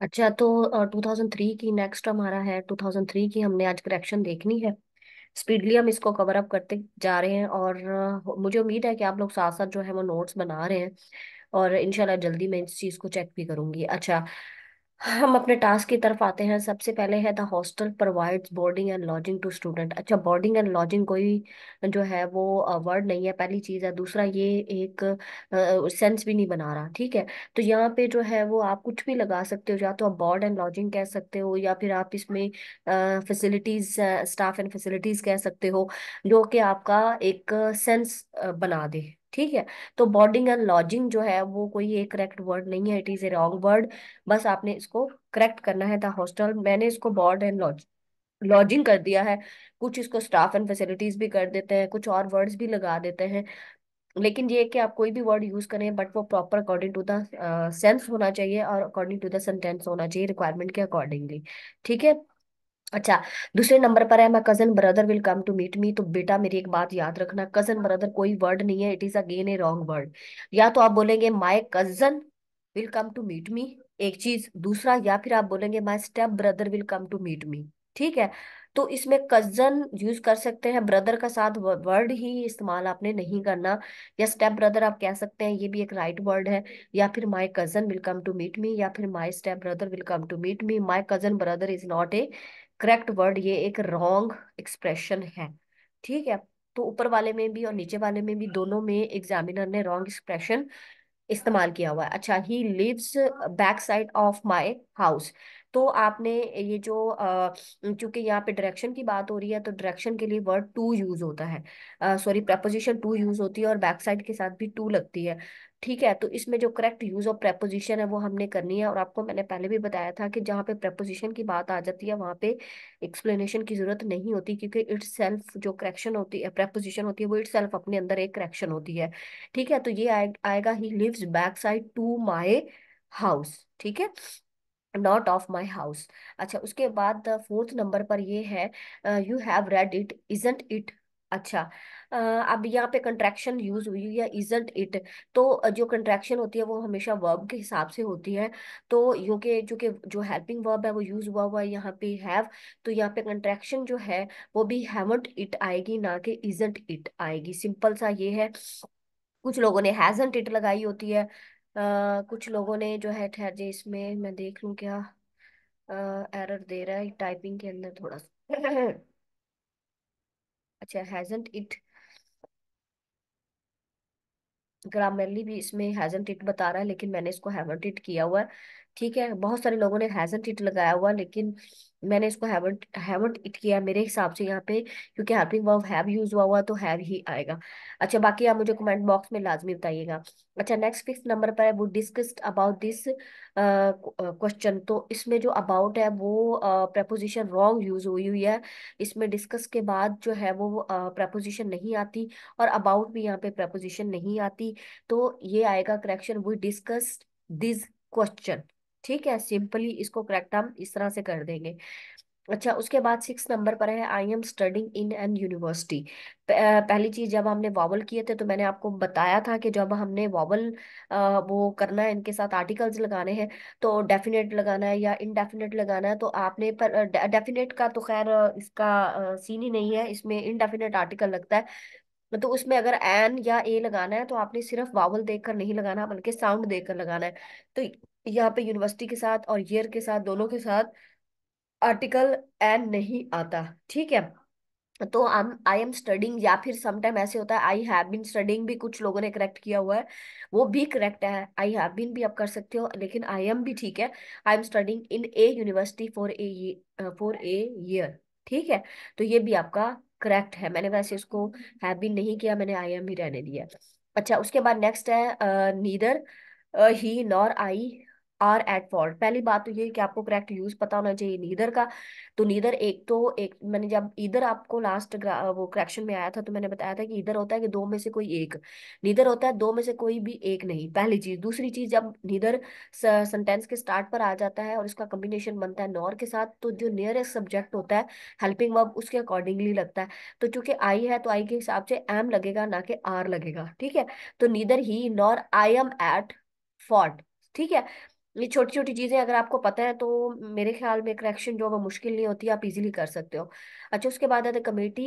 अच्छा तो two thousand three की नेक्स्ट हमारा है टू थाउजेंड थ्री की हमने आज करेक्शन देखनी है स्पीडली हम इसको कवर अप करते जा रहे हैं और मुझे उम्मीद है कि आप लोग साथ साथ जो है वो नोट्स बना रहे हैं और इंशाल्लाह जल्दी मैं इस चीज़ को चेक भी करूंगी अच्छा हम अपने टास्क की तरफ आते हैं सबसे पहले है the hostel provides boarding and lodging to student अच्छा बोर्डिंग एंड लॉजिंग कोई जो है वो वर्ड नहीं है पहली चीज़ है दूसरा ये एक सेंस भी नहीं बना रहा ठीक है तो यहाँ पे जो है वो आप कुछ भी लगा सकते हो या तो आप बोर्ड एंड लॉजिंग कह सकते हो या फिर आप इसमें फैसिलिटीज स्टाफ एंड फैसिलिटीज कह सकते हो जो कि आपका एक सेंस बना दे ठीक है तो बॉर्डिंग एंड लॉजिंग जो है वो कोई एक करेक्ट वर्ड नहीं है it is a wrong word बस आपने इसको करेक्ट करना है था हॉस्टल मैंने इसको बॉर्ड एंड लॉज लॉजिंग कर दिया है कुछ इसको स्टाफ एंड फैसिलिटीज भी कर देते हैं कुछ और वर्ड्स भी लगा देते हैं लेकिन ये कि आप कोई भी वर्ड यूज करें बट वो proper according to the sense होना चाहिए और अकॉर्डिंग टू द सेंटेंस होना चाहिए रिक्वायरमेंट के अकॉर्डिंगली ठीक है अच्छा दूसरे नंबर पर है my cousin brother will come to meet me तो बेटा मेरी एक बात याद रखना कजन ब्रदर कोई वर्ड नहीं है it is again a wrong word या तो आप बोलेंगे my cousin will come to meet me एक चीज दूसरा या फिर आप बोलेंगे my step brother will come to meet me ठीक है तो इसमें कजन यूज कर सकते हैं ब्रदर का साथ वर्ड ही इस्तेमाल आपने नहीं करना या स्टेप ब्रदर आप कह सकते हैं ये भी एक राइट वर्ड है या फिर my cousin will come to meet me या फिर my step brother will come to meet me my cousin brother is not a correct word ये एक रॉन्ग एक्सप्रेशन है ठीक है तो ऊपर वाले में भी और नीचे वाले में भी दोनों में एग्जामिनर ने रॉन्ग एक्सप्रेशन इस्तेमाल किया हुआ है अच्छा he lives back side of my house तो आपने ये जो क्योंकि यहाँ पे डायरेक्शन की बात हो रही है तो डायरेक्शन के लिए वर्ड टू यूज होता है सॉरी प्रपोजिशन टू यूज होती है और बैक साइड के साथ भी टू लगती है ठीक है तो इसमें जो करेक्ट यूज ऑफ प्रेपोजिशन है वो हमने करनी है और आपको मैंने पहले भी बताया था कि जहाँ पे प्रेपोजिशन की बात आ जाती है वहाँ पे एक्सप्लेनेशन की जरूरत नहीं होती क्योंकि इट सेल्फ जो करेक्शन होती है प्रेपोजिशन होती है वो इट सेल्फ अपने अंदर एक करेक्शन होती है ठीक है तो ये आए, आएगा he lives back side to my house ठीक है नॉट ऑफ माई हाउस अच्छा उसके बाद फोर्थ नंबर पर ये है you have read it isn't it अच्छा uh, अब यहाँ पे कंट्रैक्शन यूज हुई या इजेंट इट तो uh, जो कंट्रैक्शन होती है वो हमेशा वर्ब के हिसाब से होती है तो यू के जो के जो हेल्पिंग वर्ब है वो यूज हुआ हुआ है यहाँ पे हैव तो यहाँ पे कंट्रैक्शन जो है वो भी हैवंट इट आएगी ना कि इजेंट इट आएगी सिंपल सा ये है कुछ लोगों ने हैजेंट इट लगाई होती है आ, कुछ लोगों ने जो है ठहर जी इसमें मैं देख लूं क्या आ, एरर दे रहा है टाइपिंग के अंदर थोड़ा सा अच्छा हैजंट इट ग्रामरली भी इसमें हैजंट इट बता रहा है लेकिन मैंने इसको हैवंट इट किया हुआ है ठीक है बहुत सारे लोगों ने हैजंट इट लगाया हुआ लेकिन मैंने इसको हैवंट हैवंट इट किया मेरे हिसाब से यहाँ पे क्योंकि हेल्पिंग वर्ब हैव यूज हुआ हुआ तो हैव ही आएगा अच्छा बाकी आप मुझे कमेंट बॉक्स में लाजमी बताइएगा अच्छा नेक्स्ट फिक्स नंबर पर है वो डिस्कस्ड अबाउट दिस क्वेश्चन तो इसमें जो अबाउट है वो प्रपोजिशन रॉन्ग यूज हुई हुई है इसमें डिस्कस के बाद जो है वो प्रपोजिशन uh, नहीं आती और अबाउट भी यहाँ पे प्रपोजिशन नहीं आती तो ये आएगा correction we discuss this question ठीक है सिंपली इसको करेक्ट हम इस तरह से कर देंगे अच्छा उसके बाद सिक्स नंबर पर है I am studying in an university पहली चीज जब हमने वॉवल किए थे तो मैंने आपको बताया था कि जब हमने वॉवल वो करना है इनके साथ आर्टिकल्स लगाने हैं तो डेफिनेट लगाना है या इनडेफिनेट लगाना है तो आपने पर डेफिनेट का तो खैर इसका सीन ही नहीं है इसमें इनडेफिनेट आर्टिकल लगता है मतलब उसमें अगर एन या ए लगाना है तो आपने सिर्फ वावल देखकर नहीं लगाना बल्कि साउंड देखकर लगाना है तो यहाँ पे यूनिवर्सिटी के साथ और ईयर के साथ दोनों के साथ आर्टिकल एन नहीं आता ठीक है तो हम आई एम स्टडिंग या फिर समटाइम ऐसे होता है आई हैव बिन स्टडिंग भी कुछ लोगों ने करेक्ट किया हुआ है वो भी करेक्ट है आई हैव बिन भी आप कर सकते हो लेकिन आई एम भी ठीक है I am studying in a university for a for a year ठीक है तो ये भी आपका करेक्ट है मैंने वैसे उसको हैव बीन नहीं किया मैंने आई एम ही रहने दिया अच्छा उसके बाद नेक्स्ट है neither he nor I are at fault पहली बात तो ये कि आपको करेक्ट यूज पता होना चाहिए नीदर का तो नीदर एक तो एक मैंने जब इधर आपको लास्ट वो करेक्शन में आया था तो मैंने बताया था कि इधर होता है कि दो में से कोई एक नीदर होता है दो में से कोई भी एक नहीं पहली चीज दूसरी चीज जब नीदर सेंटेंस के स्टार्ट पर आ जाता है और इसका कम्बिनेशन बनता है नॉर के साथ तो जो नियरेस्ट सब्जेक्ट होता है हेल्पिंग वर्ब उसके अकॉर्डिंगली लगता है तो चूंकि आई है तो आई के हिसाब से एम लगेगा ना कि आर लगेगा ठीक है तो neither he nor I am at fault ठीक है ये छोटी छोटी चीजें अगर आपको पता है तो मेरे ख्याल में करेक्शन जो वो मुश्किल नहीं होती आप इजीली कर सकते हो अच्छा उसके बाद committee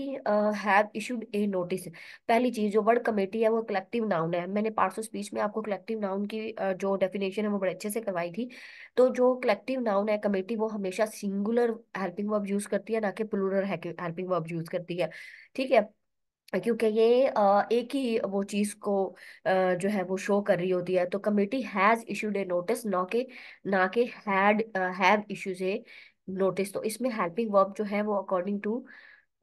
have issued a notice पहली चीज जो वर्ड कमेटी है वो कलेक्टिव नाउन है मैंने पार्ट्स ऑफ स्पीच में आपको कलेक्टिव नाउन की uh, जो डेफिनेशन है वो बड़े अच्छे से करवाई थी तो जो कलेक्टिव नाउन है कमेटी वो हमेशा सिंगुलर हेल्पिंग वर्ब यूज करती है ना कि प्लूरल हेल्पिंग वर्ब यूज करती है ठीक है क्योंकि ये एक ही वो चीज को जो है वो शो कर रही होती है तो committee has issued a notice ना के ना के had have issues a notice तो इसमें हेल्पिंग वर्ब जो है वो अकॉर्डिंग टू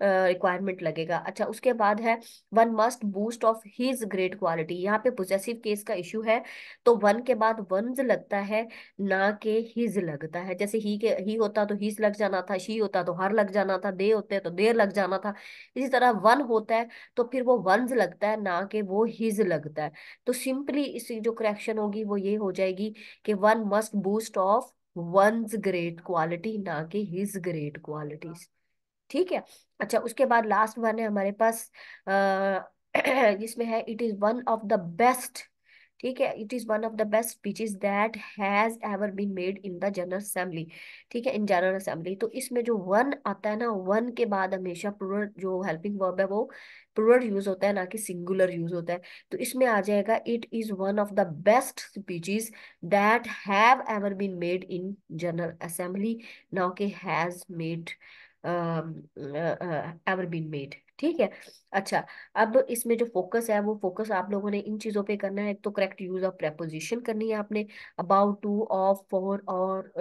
रिक्वायरमेंट लगेगा अच्छा उसके बाद है one must boast of his great quality यहाँ पे पोजेसिव केस का इशू है तो वन के बाद वंज लगता है ना के हिज लगता है जैसे ही के ही होता तो हिज लग जाना था शी होता तो हर लग जाना था दे होते तो देर लग जाना था इसी तरह वन होता है तो फिर वो वंस लगता है ना के वो हिज लगता है तो सिंपली इसकी जो करेक्शन होगी वो ये हो जाएगी कि one must boast of one's great quality ना के हिज ग्रेट क्वालिटीज ठीक है अच्छा उसके बाद लास्ट वन है हमारे पास जिसमें है it is one of the best ठीक है it is one of the best speeches that has ever been made in the general assembly ठीक है इन जनरल असेंबली तो इसमें जो वन आता है ना वन के बाद हमेशा प्लूरल जो हेल्पिंग वर्ब है वो प्लूरल यूज होता है ना कि सिंगुलर यूज होता है तो इसमें आ जाएगा it is one of the best speeches that have ever been made in general assembly now के has made um, uh, uh, ever been made ठीक है अच्छा अब इसमें जो फोकस है वो फोकस आप लोगों ने इन चीजों पे करना है एक तो करेक्ट यूज ऑफ प्रेपोजिशन करनी है आपने अबाउट टू ऑफ फॉर और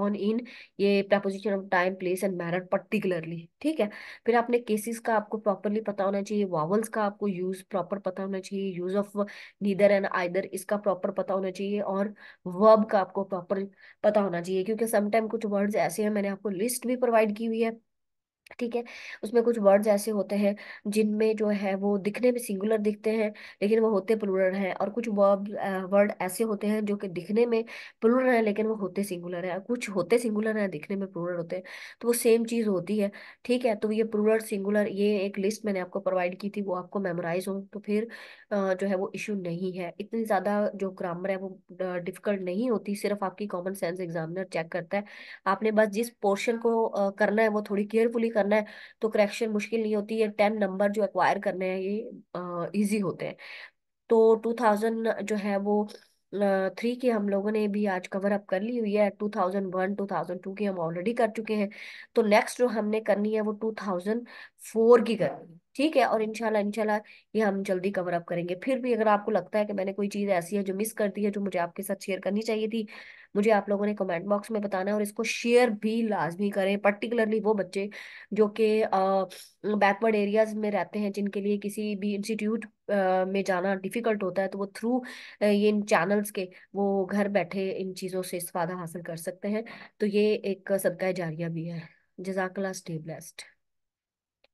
ऑन इन ये preposition of time place and manner particularly ठीक है फिर आपने केसेस का आपको प्रॉपरली पता होना चाहिए वावल्स का आपको यूज प्रॉपर पता होना चाहिए use of neither and either इसका प्रॉपर पता होना चाहिए और वर्ब का आपको प्रॉपर पता होना चाहिए क्योंकि समटाइम कुछ वर्ड्स ऐसे हैं मैंने आपको लिस्ट भी प्रोवाइड की हुई है ठीक है उसमें कुछ वर्ड्स ऐसे होते हैं जिनमें जो है वो दिखने में सिंगुलर दिखते हैं लेकिन वो होते प्लूरल हैं और कुछ वर्ब वर्ड ऐसे होते हैं जो कि दिखने में प्लूरल हैं लेकिन वो होते सिंगुलर हैं कुछ होते सिंगुलर हैं दिखने में प्लूरल होते हैं तो वो सेम चीज़ होती है ठीक है तो ये प्लूरल सिंगुलर ये एक लिस्ट मैंने आपको प्रोवाइड की थी वो आपको मेमोराइज हो तो फिर जो है वो इशू नहीं है इतनी ज़्यादा जो ग्रामर है वो डिफिकल्ट नहीं होती सिर्फ आपकी कॉमन सेंस एग्जामिनर चेक करता है आपने बस जिस पोर्शन को करना है वो थोड़ी केयरफुली करना है तो करेक्शन मुश्किल नहीं होती है टेन नंबर जो एक्वायर करने हैं ये ईजी होते हैं तो टू थाउजेंड जो है वो थ्री की हम लोगों ने भी आज कवर अप कर ली हुई है two thousand one two thousand two की हम ऑलरेडी कर चुके हैं तो नेक्स्ट जो हमने करनी है वो टू थाउजेंड फोर की करनी है ठीक है और इनशाला इनशाला ये हम जल्दी कवर अप करेंगे फिर भी अगर आपको लगता है कि मैंने कोई चीज़ ऐसी है जो मिस कर दी है जो मुझे आपके साथ शेयर करनी चाहिए थी मुझे आप लोगों ने कमेंट बॉक्स में बताना है और इसको शेयर भी लाजमी करें पर्टिकुलरली वो बच्चे जो कि बैकवर्ड एरियाज में रहते हैं जिनके लिए किसी भी इंस्टीट्यूट में जाना डिफ़िकल्ट होता है तो वो थ्रू ये इन चैनल्स के वो घर बैठे इन चीज़ों से इस्तादा हासिल कर सकते हैं तो ये एक सदका जारिया भी है जजाकला स्टे ब्लेस्ड